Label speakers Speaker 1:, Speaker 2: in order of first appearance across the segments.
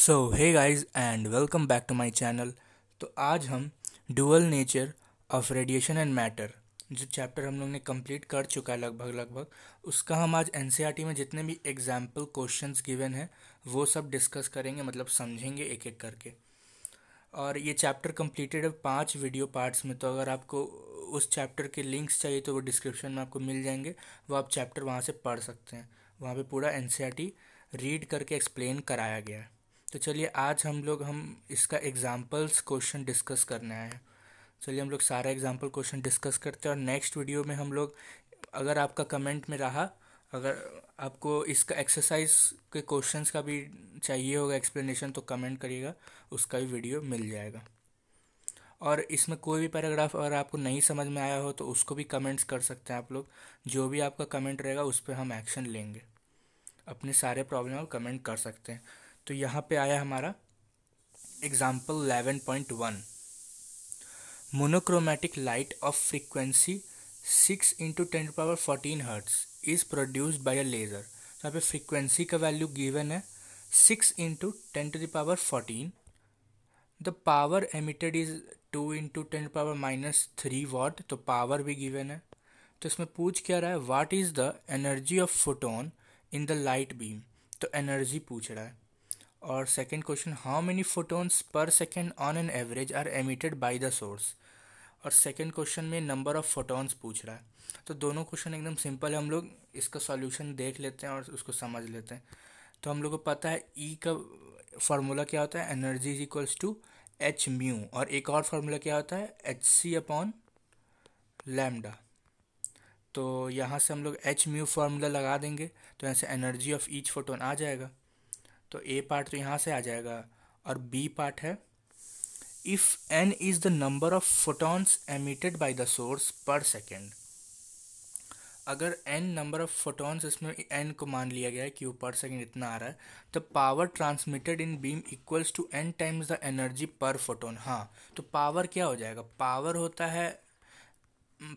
Speaker 1: So hey guys and welcome back to my channel तो आज हम dual nature of radiation and matter जो chapter हम लोग ने कंप्लीट कर चुका है लगभग लगभग उसका हम आज एन e में जितने भी एग्जाम्पल क्वेश्चंस गिवन हैं वो सब डिस्कस करेंगे मतलब समझेंगे एक एक करके और ये चैप्टर कंप्लीटेड है पाँच वीडियो पार्ट्स में तो अगर आपको उस चैप्टर के लिंक्स चाहिए तो वो डिस्क्रिप्शन में आपको मिल जाएंगे वो आप चैप्टर वहाँ से पढ़ सकते हैं वहाँ पर पूरा एन रीड e करके एक्सप्लेन कराया गया है तो चलिए आज हम लोग हम इसका एग्जाम्पल्स क्वेश्चन डिस्कस करने आए हैं चलिए हम लोग सारा एग्जाम्पल क्वेश्चन डिस्कस करते हैं और नेक्स्ट वीडियो में हम लोग अगर आपका कमेंट में रहा अगर आपको इसका एक्सरसाइज के क्वेश्चंस का भी चाहिए होगा एक्सप्लेनेशन तो कमेंट करिएगा उसका भी वीडियो मिल जाएगा और इसमें कोई भी पैराग्राफ अगर आपको नहीं समझ में आया हो तो उसको भी कमेंट्स कर सकते हैं आप लोग जो भी आपका कमेंट रहेगा उस पर हम एक्शन लेंगे अपने सारे प्रॉब्लम कमेंट कर सकते हैं तो यहाँ पे आया हमारा example eleven point one monochromatic light of frequency six into ten power fourteen hertz is produced by a laser तो यहाँ पे फ्रीक्वेंसी का वैल्यू गिवन है six into ten to the power fourteen the power emitted is two into ten power minus three watt तो power भी given है तो इसमें पूछ क्या रहा है what is the energy of photon in the light beam तो एनर्जी पूछ रहा है और second question how many photons per second on an average are emitted by the source और सेकंड क्वेश्चन में नंबर ऑफ फ़ोटोन्स पूछ रहा है तो दोनों क्वेश्चन एकदम सिंपल है हम लोग इसका सॉल्यूशन देख लेते हैं और उसको समझ लेते हैं तो हम लोग को पता है ई e का फार्मूला क्या होता है energy is equals to h mu और एक और फार्मूला क्या होता है एच सी अपॉन लैमडा तो यहाँ से हम लोग एच म्यू फार्मूला लगा देंगे तो यहाँ से एनर्जी ऑफ ईच फोटोन आ जाएगा तो ए पार्ट तो यहाँ से आ जाएगा और बी पार्ट है if N is the number of photons emitted by the source per second अगर एन नंबर ऑफ फोटॉन्स इसमें एन को मान लिया गया है कि वो पर सेकेंड इतना आ रहा है तो power transmitted in beam equals to N times the energy per photon हाँ तो पावर क्या हो जाएगा पावर होता है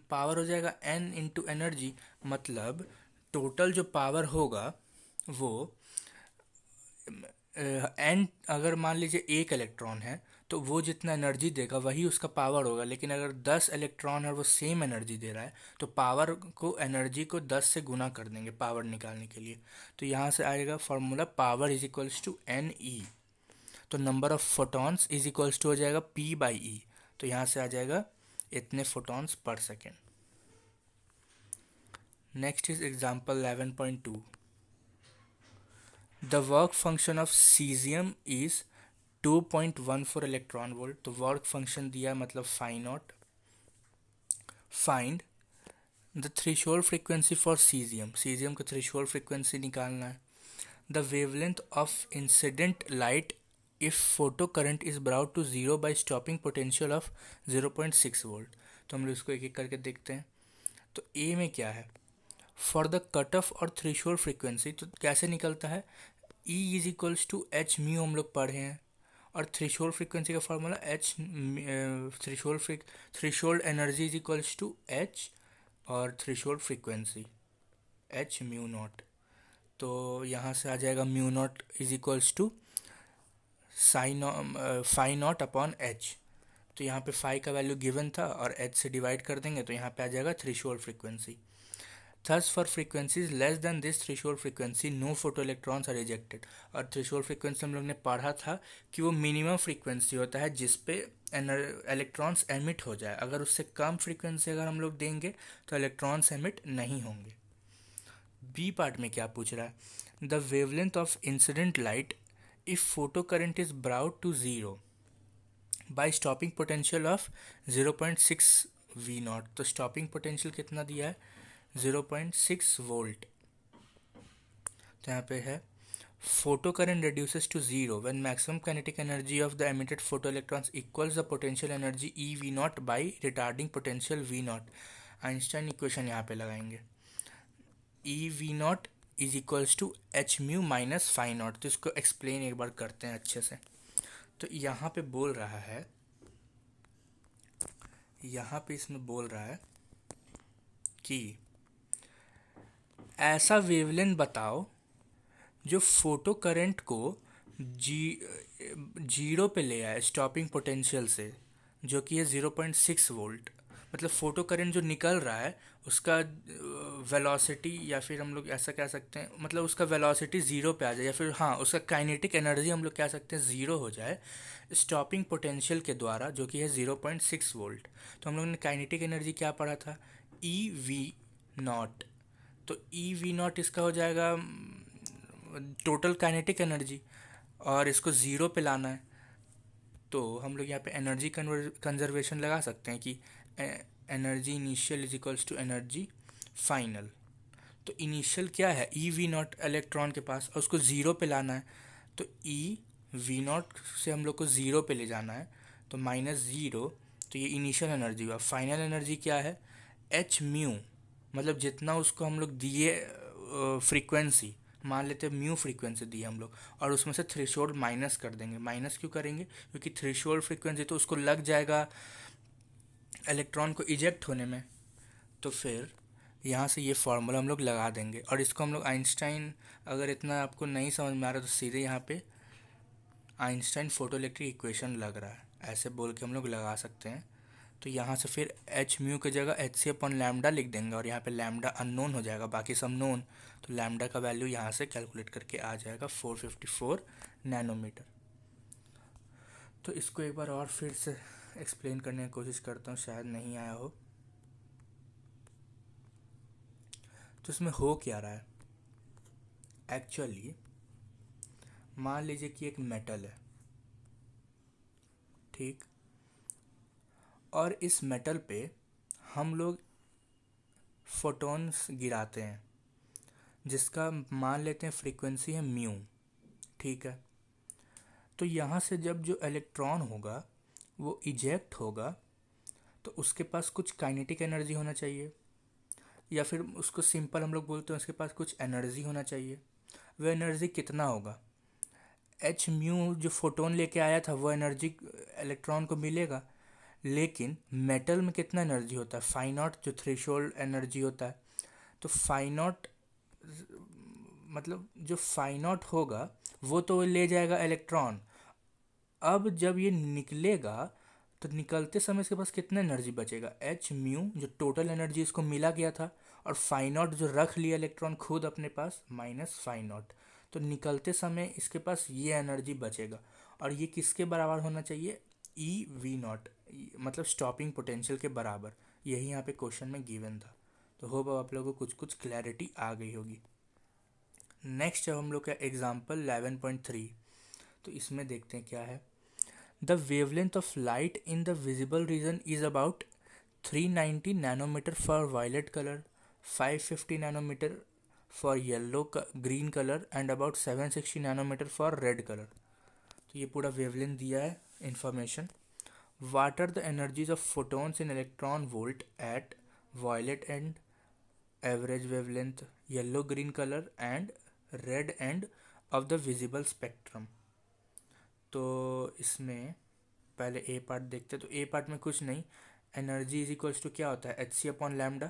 Speaker 1: पावर हो जाएगा एन इंटू एनर्जी मतलब टोटल जो पावर होगा वो एन अगर मान लीजिए एक इलेक्ट्रॉन है तो वो जितना एनर्जी देगा वही उसका पावर होगा लेकिन अगर दस इलेक्ट्रॉन है वो सेम एनर्जी दे रहा है तो पावर को एनर्जी को दस से गुना कर देंगे पावर निकालने के लिए तो यहाँ से आएगा formula power is equals to N E तो number of photons is equals to हो जाएगा पी बाई ई तो यहाँ से आ जाएगा इतने फोटॉन्स पर second next is example eleven point two the work function of caesium is two point one four electron volt तो वर्क फंक्शन दिया मतलब phi naught find the threshold frequency for caesium caesium का threshold frequency निकालना है the wavelength of incident light if photo current is brought to zero by stopping potential of zero point six volt तो हम लोग इसको एक एक करके देखते हैं तो ए में क्या है फॉर द कट ऑफ और थ्रेशोल्ड फ्रिक्वेंसी तो कैसे निकलता है E is equals to h mu हम लोग पढ़े हैं और थ्रीशोल्ड फ्रिक्वेंसी का formula h should frick threshold energy is equals to h और threshold frequency h mu naught तो यहाँ से आ जाएगा mu naught is equals to sign phi naught upon h तो यहाँ पे फाइव का वैल्यू गिवन था और एच से डिवाइड कर देंगे तो यहाँ पे आ जाएगा threshold frequency Thus, for frequencies less than this threshold frequency, no photoelectrons are ejected. और threshold frequency हम लोग ने पढ़ा था कि वो minimum frequency होता है जिस पे electrons emit हो जाए अगर उससे कम frequency अगर हम लोग देंगे तो electrons emit नहीं होंगे B part में क्या पूछ रहा है The wavelength of incident light if photo current is brought to zero by stopping potential of zero point six V naught तो stopping potential कितना दिया है जीरो पॉइंट सिक्स वोल्ट तो यहाँ पे है photo current reduces to zero when maximum kinetic energy of the emitted photo electrons equals the potential energy E V naught by retarding potential V naught Einstein equation यहाँ पे लगाएंगे E V naught is equals to h mu minus phi naught तो इसको explain एक बार करते हैं अच्छे से तो यहाँ पे बोल रहा है यहाँ पे इसमें बोल रहा है कि ऐसा वेवलेंथ बताओ जो फोटो करंट को जी जीरो पे ले आए स्टॉपिंग पोटेंशियल से जो कि है ज़ीरो पॉइंट सिक्स वोल्ट मतलब फ़ोटो करंट जो निकल रहा है उसका वेलोसिटी या फिर हम लोग ऐसा कह सकते हैं मतलब उसका वेलोसिटी ज़ीरो पे आ जाए या फिर हाँ उसका काइनेटिक एनर्जी हम लोग कह सकते हैं ज़ीरो हो जाए स्टॉपिंग पोटेंशियल के द्वारा जो कि है ज़ीरो पॉइंट सिक्स वोल्ट तो हम लोग ने काइनेटिक एनर्जी क्या पढ़ा था ई वी नॉट तो ई वी नॉट इसका हो जाएगा टोटल काइनेटिक एनर्जी और इसको ज़ीरो पे लाना है तो हम लोग यहाँ पे एनर्जी कंजर्वेशन लगा सकते हैं कि energy initial is equals to energy final तो इनिशियल क्या है ई वी नॉट इलेक्ट्रॉन के पास और उसको ज़ीरो पे लाना है तो ई वी नॉट से हम लोग को ज़ीरो पे ले जाना है तो माइनस ज़ीरो तो ये इनिशियल एनर्जी हुआ फाइनल एनर्जी क्या है एच म्यू मतलब जितना उसको हम लोग दिए फ्रीक्वेंसी मान लेते हैं म्यू फ्रीक्वेंसी दी हम लोग और उसमें से शोल्ड माइनस कर देंगे माइनस क्यों करेंगे क्योंकि शोल्ड फ्रीक्वेंसी तो उसको लग जाएगा इलेक्ट्रॉन को इजेक्ट होने में तो फिर यहाँ से ये फार्मूला हम लोग लगा देंगे और इसको हम लोग आइंस्टाइन अगर इतना आपको नहीं समझ में आ रहा तो सीधे यहाँ पे आइंस्टाइन फोटो इलेक्ट्रिक इक्वेशन लग रहा है ऐसे बोल के हम लोग लगा सकते हैं तो यहाँ से फिर एच म्यू की जगह एच सी अपन लैमडा लिख देंगे और यहाँ पे लैमडा अननोन हो जाएगा बाकी सब नोन तो लैमडा का वैल्यू यहाँ से कैलकुलेट करके आ जाएगा फोर फिफ्टी फोर नैनोमीटर तो इसको एक बार और फिर से एक्सप्लेन करने की कोशिश करता हूँ शायद नहीं आया हो तो इसमें हो क्या रहा है एक्चुअली मान लीजिए कि एक मेटल है ठीक और इस मेटल पे हम लोग फोटोन्स गिराते हैं जिसका मान लेते हैं फ्रीक्वेंसी है म्यू ठीक है तो यहाँ से जब जो इलेक्ट्रॉन होगा वो इजेक्ट होगा तो उसके पास कुछ काइनेटिक एनर्जी होना चाहिए या फिर उसको सिंपल हम लोग बोलते हैं उसके पास कुछ एनर्जी होना चाहिए वह एनर्जी कितना होगा एच म्यू जो फोटोन लेके आया था वो एनर्जी इलेक्ट्रॉन को मिलेगा लेकिन मेटल में कितना एनर्जी होता है फाइनॉट जो थ्रेशोल्ड एनर्जी होता है तो फाइनॉट मतलब जो फाइनॉट होगा वो तो ले जाएगा इलेक्ट्रॉन अब जब ये निकलेगा तो निकलते समय इसके पास कितना एनर्जी बचेगा एच म्यू जो टोटल एनर्जी इसको मिला गया था और फाइनॉट जो रख लिया इलेक्ट्रॉन खुद अपने पास माइनस फाइनॉट तो निकलते समय इसके पास ये एनर्जी बचेगा और ये किसके बराबर होना चाहिए ई वी नॉट मतलब स्टॉपिंग पोटेंशियल के बराबर यही यहाँ पे क्वेश्चन में गिवन था तो होप आप लोगों को कुछ कुछ क्लैरिटी आ गई होगी नेक्स्ट है हम लोग का एग्जाम्पल एलेवन पॉइंट थ्री तो इसमें देखते हैं क्या है the wavelength of light in the visible region is about three ninety nanometre for violet colour five fifty nanometre for yellow green colour and about seven sixty nanometre for red colour तो ये पूरा wavelength दिया है information what are the energies of photons in electron volt at violet and average wavelength yellow green color and red end of the visible spectrum तो इसमें पहले ए part देखते हैं तो ए पार्ट में कुछ नहीं एनर्जी इज इक्वल्स टू क्या होता है एच सी अपॉन लैमडा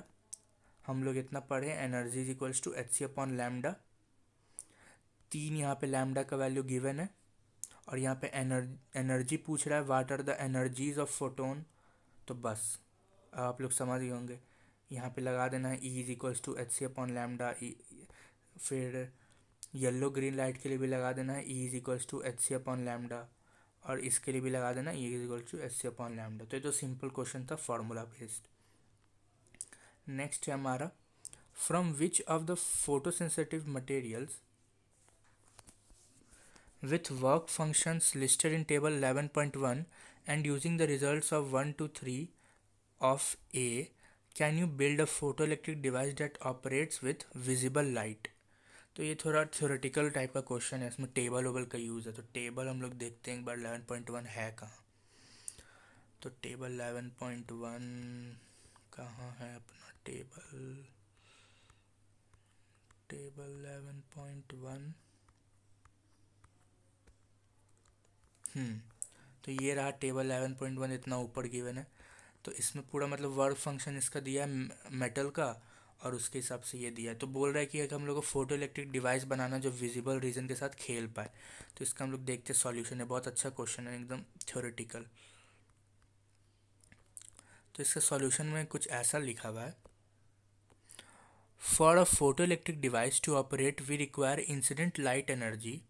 Speaker 1: हम लोग इतना पढ़े energy is equals to h c upon lambda तीन यहाँ पे लैमडा का वैल्यू गिवन है और यहाँ पे एनर एनर्जी पूछ रहा है what are the energies of photon तो बस आप लोग समझ गए होंगे यहाँ पे लगा देना है E is equals to h c upon lambda फिर येलो ग्रीन लाइट के लिए भी लगा देना है E is equals to h c upon lambda और इसके लिए भी लगा देना E is equals to h c upon lambda तो ये तो सिंपल क्वेश्चन था फार्मूला बेस्ड नेक्स्ट है हमारा from which of the photosensitive materials with work functions listed in table 11.1 and using the results of 1 to 3 of A, can you build a photoelectric device that operates with visible light? तो ये थोड़ा theoretical type का question है इसमें table वेबल का use है तो table हम लोग देखते हैं एक बार एलेवन पॉइंट वन है कहाँ तो टेबल एलेवन पॉइंट वन कहाँ है अपना table table eleven point one hmm, तो ये रहा टेबल एलेवन पॉइंट वन इतना ऊपर गिवन है तो इसमें पूरा मतलब वर्क फंक्शन इसका दिया है मेटल का और उसके हिसाब से ये दिया है तो बोल रहा है कि अगर हम लोग को फोटो इलेक्ट्रिक डिवाइस बनाना जो विजिबल रीजन के साथ खेल पाए तो इसका हम लोग देखते हैं सॉल्यूशन है बहुत अच्छा क्वेश्चन है एकदम थ्योरेटिकल तो इसका सॉल्यूशन में कुछ ऐसा लिखा हुआ है for a photo electric device to operate we require incident light energy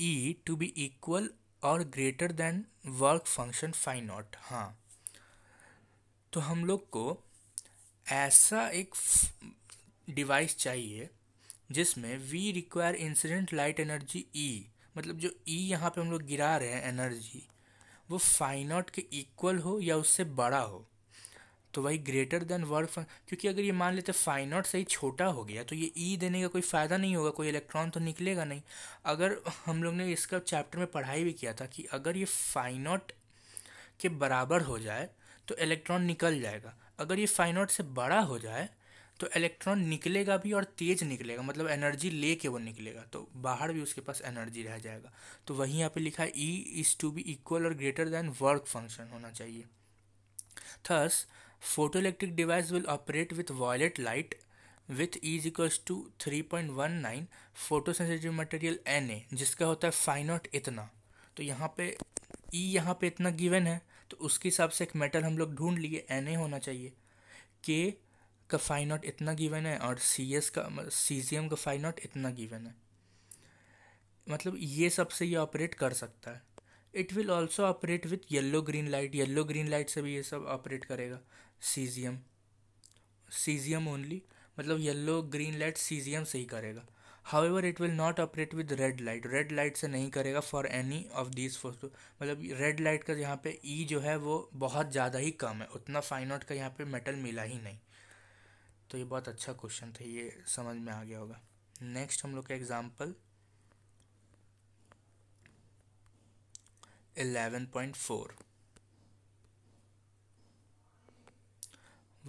Speaker 1: E to be equal और greater than work function phi naught हाँ तो हम लोग को ऐसा एक डिवाइस चाहिए जिसमें we require incident light energy E मतलब जो ई e यहाँ पे हम लोग गिरा रहे हैं एनर्जी वो नॉट के इक्वल हो या उससे बड़ा हो तो वही ग्रेटर देन वर्क क्योंकि अगर ये मान लेते फाइन नॉट सही छोटा हो गया तो ये ई e देने का कोई फ़ायदा नहीं होगा कोई इलेक्ट्रॉन तो निकलेगा नहीं अगर हम लोग ने इसका चैप्टर में पढ़ाई भी किया था कि अगर ये फाइन नॉट के बराबर हो जाए तो इलेक्ट्रॉन निकल जाएगा अगर ये फाइन नॉट से बड़ा हो जाए तो इलेक्ट्रॉन निकलेगा भी और तेज़ निकलेगा मतलब एनर्जी ले के वो निकलेगा तो बाहर भी उसके पास एनर्जी रह जाएगा तो वहीं यहाँ पे लिखा है E is to be equal और ग्रेटर देन वर्क फंक्शन होना चाहिए thus photoelectric device will operate with violet light with E is equals to 3.19 photosensitive material N A जिसका होता है फाइन ऑट इतना तो यहाँ पे ई e यहाँ पे इतना गिवन है तो उसके हिसाब से एक मेटल हम लोग ढूंढ लिए एन ए होना चाहिए के का फाइन ऑट इतना गिवन है और सी एस का एम का फाइन ऑट इतना गिवन है मतलब ये सबसे ये ऑपरेट कर सकता है it will also operate with yellow green light yellow green light से भी ये सब ऑपरेट करेगा सीजियम सीजियम ओनली मतलब येल्लो ग्रीन लाइट सीजियम से ही करेगा ever it will not operate with red light red light से नहीं करेगा for any of this photo मतलब रेड लाइट का यहाँ पे ई e जो है वो बहुत ज़्यादा ही कम है उतना फाइन आउट का यहाँ पे मेटल मिला ही नहीं तो ये बहुत अच्छा क्वेश्चन था ये समझ में आ गया होगा नेक्स्ट हम लोग का example 11.4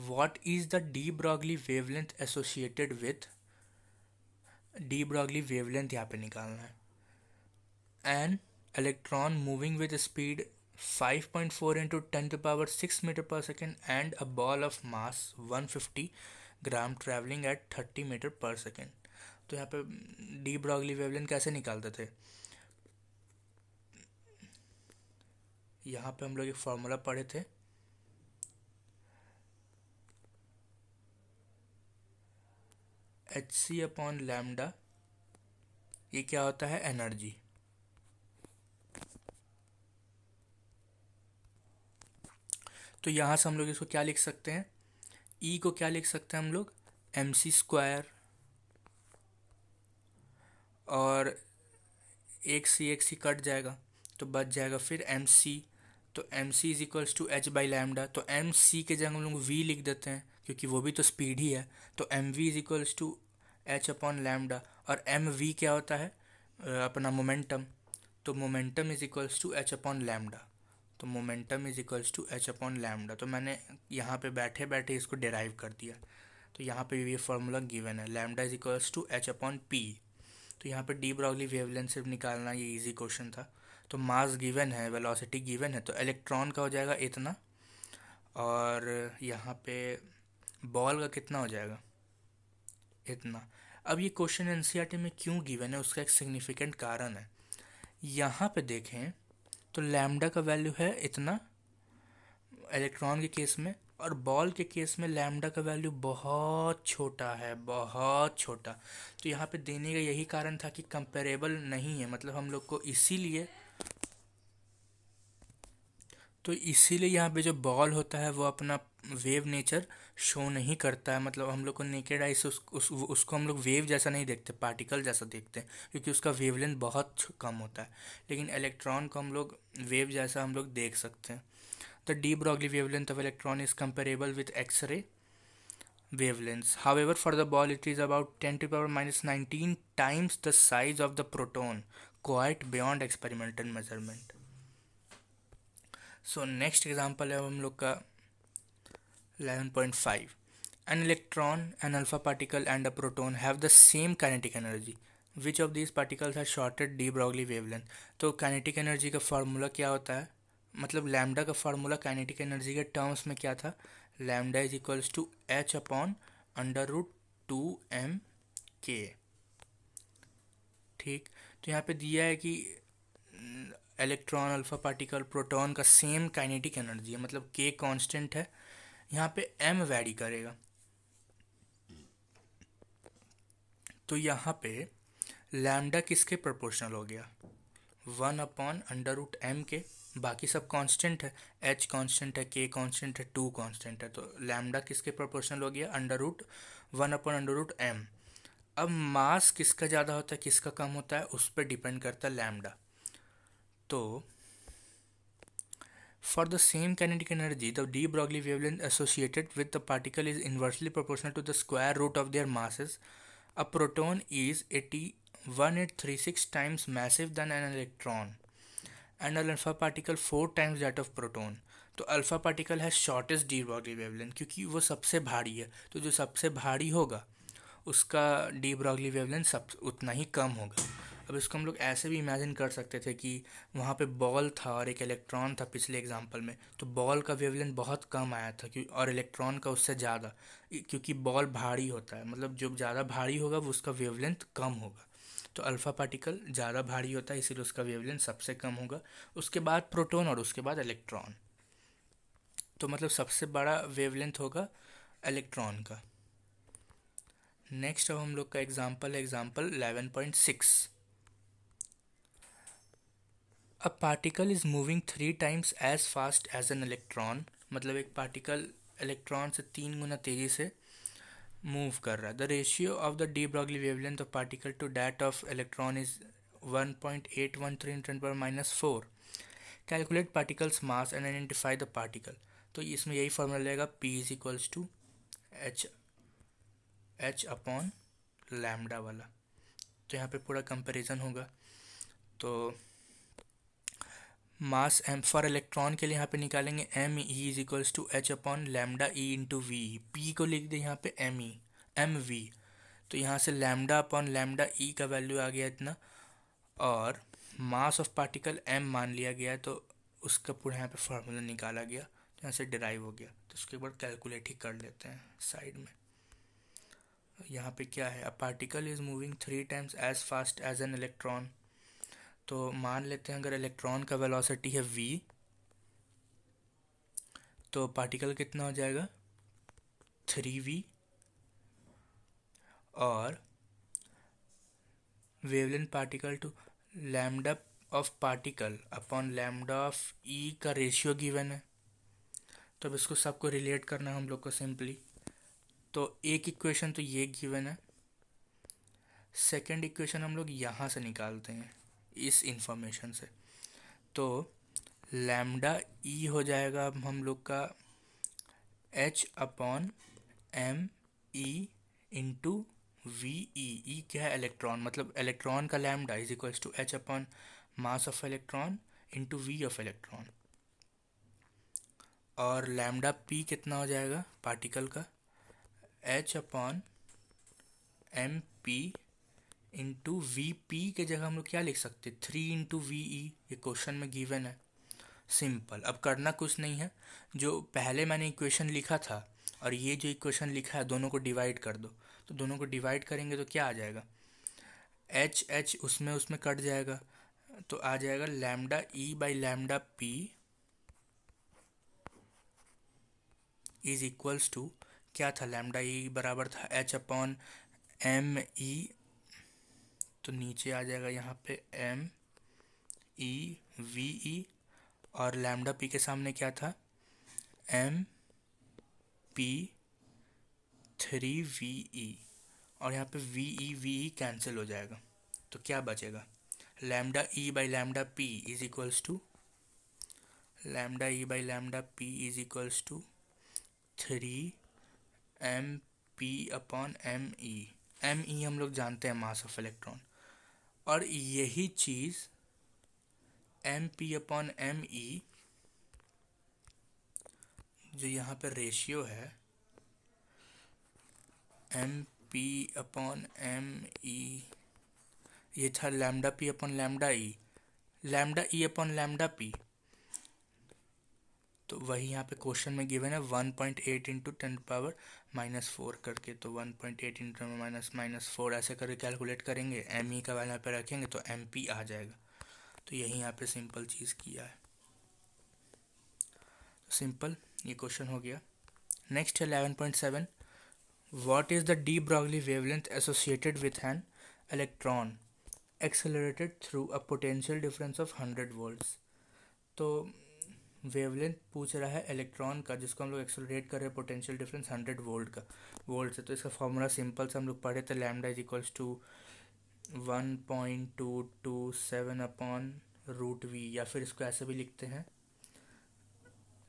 Speaker 1: what is the de broglie wavelength associated with de broglie wavelength यहाँ पे निकालना है an electron moving with speed 5.4 point four into ten to power six metre per second and a ball of mass 150 gram travelling at 30 metre per second तो यहाँ पे D Broglie wavelength कैसे निकालते थे यहाँ पे हम लोग एक फार्मूला पढ़े थे एच सी अपॉन लैमडा ये क्या होता है एनर्जी तो यहाँ से हम लोग इसको क्या लिख सकते हैं ई e को क्या लिख सकते हैं हम लोग एम सी स्क्वायर और एक सी एक सी कट जाएगा तो बच जाएगा फिर एम सी तो m c is equals to h by lambda तो एम सी के जगह हम लोग वी लिख देते हैं क्योंकि वो भी तो स्पीड ही है तो m v is equals to H upon lambda और एम वी क्या होता है अपना मोमेंटम तो momentum is equals to H upon lambda तो momentum is equals to H upon lambda तो मैंने यहाँ पे बैठे बैठे इसको डिराइव कर दिया तो यहाँ पे ये फॉर्मूला गिवन है lambda is equals to H upon p तो यहाँ पे डी ब्रॉगली वेवलेंथ सिर्फ निकालना ये इजी क्वेश्चन था तो मास गिवन है वेलोसिटी गिवन है तो इलेक्ट्रॉन का हो जाएगा इतना और यहाँ पे बॉल का कितना हो जाएगा इतना अब ये क्वेश्चन एन e में क्यों गिवन है उसका एक सिग्निफिकेंट कारण है यहाँ पे देखें तो लैम्डा का वैल्यू है इतना इलेक्ट्रॉन के केस में और बॉल के केस में लैम्डा का वैल्यू बहुत छोटा है बहुत छोटा तो यहाँ पे देने का यही कारण था कि कंपेरेबल नहीं है मतलब हम लोग को इसीलिए तो इसीलिए यहाँ पे जो बॉल होता है वो अपना वेव नेचर शो नहीं करता है मतलब हम लोग को नेकेड आई से उस, उस, उसको हम लोग वेव जैसा नहीं देखते पार्टिकल जैसा देखते हैं क्योंकि उसका वेवलेंथ बहुत कम होता है लेकिन इलेक्ट्रॉन को हम लोग वेव जैसा हम लोग देख सकते हैं the de Broglie wavelength of electron is comparable with X ray wavelengths. However for the ball it is about ten to power minus nineteen times the size of the proton quite beyond experimental measurement so next example है हम लोग का eleven point five an electron an alpha particle and a proton have the same kinetic energy which of this particles are shorted de Broglie wavelength तो kinetic energy का formula क्या होता है मतलब लैमडा का फार्मूला कैनेटिक एनर्जी के terms में क्या था lambda is equals to H upon under root two M K ठीक तो यहाँ पे दिया है कि इलेक्ट्रॉन अल्फा पार्टिकल प्रोटॉन का सेम काइनेटिक एनर्जी है मतलब के कांस्टेंट है यहाँ पे एम वैरी करेगा तो यहाँ पे लैमडा किसके प्रोपोर्शनल हो गया one upon under root M K बाकी सब कांस्टेंट है एच कांस्टेंट है के कांस्टेंट है टू कांस्टेंट है तो लैमडा किसके प्रोपोर्शनल हो गया under root one upon under root M अब मास किसका ज़्यादा होता है किसका कम होता है उस पर डिपेंड करता है लैमडा तो for the same kinetic energy the de Broglie wavelength associated with the particle is inversely proportional to the square root of their masses a proton is eighty one eight three six times massive than an electron and alpha particle four times that of proton तो alpha particle है shortest de Broglie wavelength क्योंकि वो सबसे भारी है तो जो सबसे भारी होगा उसका डी ब्रॉगली वेवलेंथ सब उतना ही कम होगा अब इसको हम लोग ऐसे भी इमेजिन कर सकते थे कि वहाँ पे बॉल था और एक इलेक्ट्रॉन था पिछले एग्जाम्पल में तो बॉल का वेवलेंथ बहुत कम आया था क्यों और इलेक्ट्रॉन का उससे ज़्यादा क्योंकि बॉल भारी होता है मतलब जो ज़्यादा भारी होगा वो उसका वेवलेंथ कम होगा तो अल्फ़ा पार्टिकल ज़्यादा भारी होता है इसीलिए उसका वेवलेंथ सबसे कम होगा उसके बाद प्रोटोन और उसके बाद इलेक्ट्रॉन तो मतलब सबसे बड़ा वेवलेंथ होगा इलेक्ट्रॉन का नेक्स्ट अब हम लोग का एग्जाम्पल है example eleven point six a particle is moving three times as fast as an electron मतलब एक पार्टिकल इलेक्ट्रॉन से तीन गुना तेज़ी से मूव कर रहा है the ratio of the de Broglie wavelength of particle to that of electron is one point eight one three ten पर minus four calculate particles mass and identify the particle तो इसमें यही फॉर्मूला रहेगा P is equals to H H upon lambda वाला तो यहाँ पे पूरा कंपैरिजन होगा तो मास एम फॉर इलेक्ट्रॉन के लिए यहाँ पे निकालेंगे M E is equals to H upon lambda E into V P को लिख दें यहाँ पे एम ई एम वी तो यहाँ से लैमडा अपॉन लैमडा ई का वैल्यू आ गया इतना और मास ऑफ पार्टिकल एम मान लिया गया तो उसका पूरा यहाँ पे फार्मूला निकाला गया तो यहाँ से डिराइव हो गया तो उसके बाद कैलकुलेट ही कर लेते हैं साइड में यहाँ पे क्या है a particle is moving three times as fast as an electron तो मान लेते हैं अगर इलेक्ट्रॉन का वेलोसिटी है वी तो पार्टिकल कितना हो जाएगा थ्री वी और wavelength particle to lambda of particle upon lambda of E का रेशियो गिवन है तो अब इसको सबको रिलेट करना है हम लोग को सिंपली तो एक इक्वेशन तो ये गिवन है सेकंड इक्वेशन हम लोग यहाँ से निकालते हैं इस इंफॉर्मेशन से तो लैम्डा ई e हो जाएगा अब हम लोग का H upon M E into V E E क्या है इलेक्ट्रॉन मतलब इलेक्ट्रॉन का lambda is equals to H upon mass of electron into V of electron और लैम्डा पी कितना हो जाएगा पार्टिकल का H upon M P into V P के जगह हम लोग क्या लिख सकते थ्री इंटू वी ई ये क्वेश्चन में गिवन है सिंपल अब करना कुछ नहीं है जो पहले मैंने इक्वेशन लिखा था और ये जो इक्वेशन लिखा है दोनों को डिवाइड कर दो तो दोनों को डिवाइड करेंगे तो क्या आ जाएगा एच एच उसमें उसमें कट जाएगा तो आ जाएगा lambda E by lambda P is equals to क्या था लैमडा ई e बराबर था एच अपॉन एम ई तो नीचे आ जाएगा यहाँ पे एम ई वी ई और लैमडा पी के सामने क्या था M P three V E और यहाँ पे V E V E cancel हो जाएगा तो क्या बचेगा lambda E by lambda P is equals to lambda E by lambda P is equals to three M P upon M E M E हम लोग जानते हैं मास ऑफ इलेक्ट्रॉन और यही चीज़ M P upon M E जो यहाँ पर रेशियो है एम पी अपॉन एम ई ये था lambda P upon lambda E lambda E upon lambda P तो वही यहाँ पे क्वेश्चन में गिवन है one point eight into ten power minus four करके तो one point eight into minus minus four ऐसे करके कैलकुलेट करेंगे एम ई e का वाला यहाँ पर रखेंगे तो एम पी आ जाएगा तो यही यहाँ पे सिंपल चीज़ किया है सिंपल तो ये क्वेश्चन हो गया नेक्स्ट है eleven point seven what is the de Broglie wavelength associated with an electron accelerated through a potential difference of hundred volts तो वेवलेंथ पूछ रहा है इलेक्ट्रॉन का जिसको हम लोग एक्सोलरेट कर रहे हैं पोटेंशियल डिफरेंस हंड्रेड वोल्ट का वोल्ट से तो इसका फॉर्मूला सिंपल से हम लोग पढ़े थे lambda is equals to one point two two seven upon root V या फिर इसको ऐसे भी लिखते हैं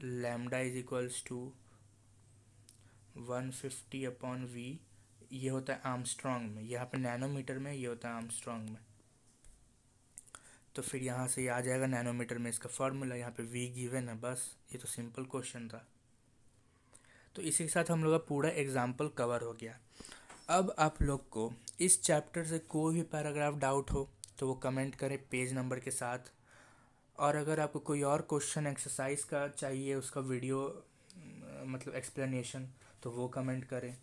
Speaker 1: lambda is equals to one fifty upon V ये होता है आर्मस्ट्रॉन्ग में यहाँ पर नैनोमीटर में ये होता है आर्मस्ट्रॉन्ग में तो फिर यहाँ से आ जाएगा नैनोमीटर में इसका फार्मूला यहाँ पे वी गिवन है बस ये तो सिंपल क्वेश्चन था तो इसी के साथ हम लोग का पूरा एग्जाम्पल कवर हो गया अब आप लोग को इस चैप्टर से कोई भी पैराग्राफ डाउट हो तो वो कमेंट करें पेज नंबर के साथ और अगर आपको कोई और क्वेश्चन एक्सरसाइज का चाहिए उसका वीडियो मतलब एक्सप्लेनेशन तो वो कमेंट करें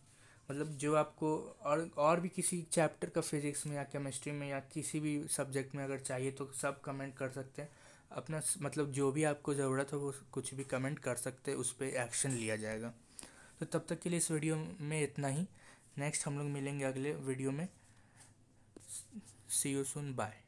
Speaker 1: मतलब जो आपको और और भी किसी चैप्टर का फिज़िक्स में या केमिस्ट्री में या किसी भी सब्जेक्ट में अगर चाहिए तो सब कमेंट कर सकते हैं अपना मतलब जो भी आपको ज़रूरत हो वो कुछ भी कमेंट कर सकते हैं उस पर एक्शन लिया जाएगा तो तब तक के लिए इस वीडियो में इतना ही नेक्स्ट हम लोग मिलेंगे अगले वीडियो में सी यू सुन बाय